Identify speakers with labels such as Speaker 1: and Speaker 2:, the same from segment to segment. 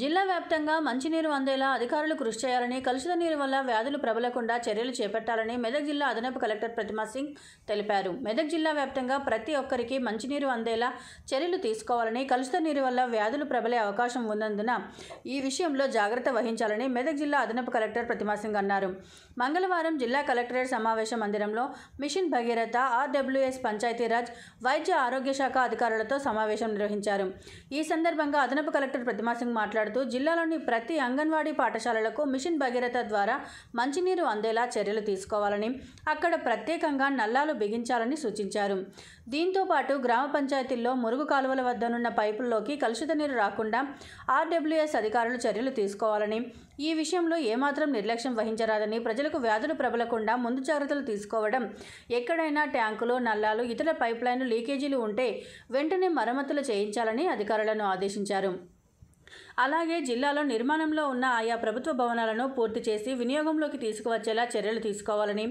Speaker 1: జిల్లా వ్యాప్తంగా మంచినీరు అందేలా అధికారులు కృషి చేయాలని కలుషిత నీరు వల్ల వ్యాధులు ప్రబలకుండా చర్యలు చేపట్టాలని మెదక్ జిల్లా అదనపు కలెక్టర్ ప్రతిమా సింగ్ తెలిపారు మెదక్ జిల్లా వ్యాప్తంగా ప్రతి ఒక్కరికి మంచినీరు అందేలా చర్యలు తీసుకోవాలని కలుషిత నీరు వల్ల వ్యాధులు ప్రబలే అవకాశం ఉన్నందున ఈ విషయంలో జాగ్రత్త వహించాలని మెదక్ జిల్లా అదనపు కలెక్టర్ ప్రతిమా సింగ్ అన్నారు మంగళవారం జిల్లా కలెక్టరేట్ సమావేశ మందిరంలో మిషన్ భగీరథ ఆర్డబ్ల్యూఎస్ పంచాయతీరాజ్ వైద్య ఆరోగ్య శాఖ అధికారులతో సమావేశం నిర్వహించారు ఈ సందర్భంగా అదనపు కలెక్టర్ ప్రతిమా సింగ్ మాట్లాడుతూ మాట్లాడుతూ జిల్లాలోని ప్రతి అంగన్వాడీ పాఠశాలలకు మిషన్ భగీరథ ద్వారా మంచినీరు అందేలా చర్యలు తీసుకోవాలని అక్కడ ప్రత్యేకంగా నల్లాలు బిగించాలని సూచించారు దీంతో పాటు గ్రామ పంచాయతీల్లో మురుగు కాలువల వద్దనున్న పైపుల్లోకి కలుషిత నీరు రాకుండా ఆర్డబ్ల్యూఎస్ అధికారులు చర్యలు తీసుకోవాలని ఈ విషయంలో ఏమాత్రం నిర్లక్ష్యం వహించరాదని ప్రజలకు వ్యాధులు ప్రబలకుండా ముందు జాగ్రత్తలు తీసుకోవడం ఎక్కడైనా ట్యాంకులు నల్లాలు ఇతర పైప్లైన్లు లీకేజీలు ఉంటే వెంటనే మరమ్మతులు చేయించాలని అధికారులను ఆదేశించారు అలాగే జిల్లాలో నిర్మాణంలో ఉన్న ఆయా ప్రభుత్వ భవనాలను పూర్తి చేసి వినియోగంలోకి తీసుకువచ్చేలా చర్యలు తీసుకోవాలని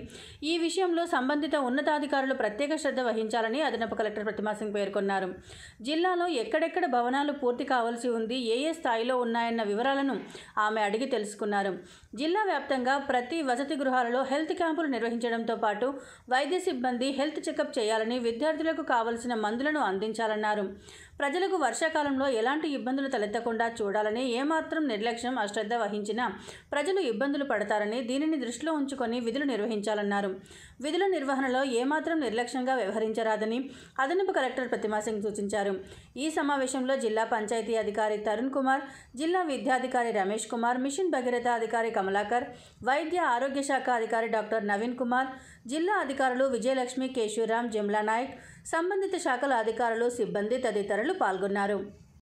Speaker 1: ఈ విషయంలో సంబంధిత ఉన్నతాధికారులు ప్రత్యేక శ్రద్ధ వహించాలని అదనపు కలెక్టర్ ప్రతిమా సింగ్ పేర్కొన్నారు జిల్లాలో ఎక్కడెక్కడ భవనాలు పూర్తి కావాల్సి ఉంది ఏ ఏ స్థాయిలో ఉన్నాయన్న వివరాలను ఆమె అడిగి తెలుసుకున్నారు జిల్లా వ్యాప్తంగా ప్రతి వసతి గృహాలలో హెల్త్ క్యాంపులు నిర్వహించడంతో పాటు వైద్య సిబ్బంది హెల్త్ చెకప్ చేయాలని విద్యార్థులకు కావలసిన మందులను అందించాలన్నారు ప్రజలకు వర్షాకాలంలో ఎలాంటి ఇబ్బందులు తలెత్తకుండా చూడాలని ఏమాత్రం నిర్లక్ష్యం అశ్రద్ధ వహించినా ప్రజలు ఇబ్బందులు పడతారని దీనిని దృష్టిలో ఉంచుకొని విధులు నిర్వహించాలన్నారు విధుల నిర్వహణలో ఏమాత్రం నిర్లక్ష్యంగా వ్యవహరించరాదని అదనపు కలెక్టర్ ప్రతిమా సింగ్ సూచించారు ఈ సమావేశంలో జిల్లా పంచాయతీ అధికారి తరుణ్ కుమార్ జిల్లా విద్యాధికారి రమేష్ కుమార్ మిషన్ భగీరథ అధికారి కమలాకర్ వైద్య ఆరోగ్య శాఖ అధికారి డాక్టర్ నవీన్ కుమార్ జిల్లా అధికారులు విజయలక్ష్మి కేశవరామ్ జమ్లా నాయక్ సంబంధిత శాఖల అధికారులు సిబ్బంది తదితరులు పాల్గొన్నారు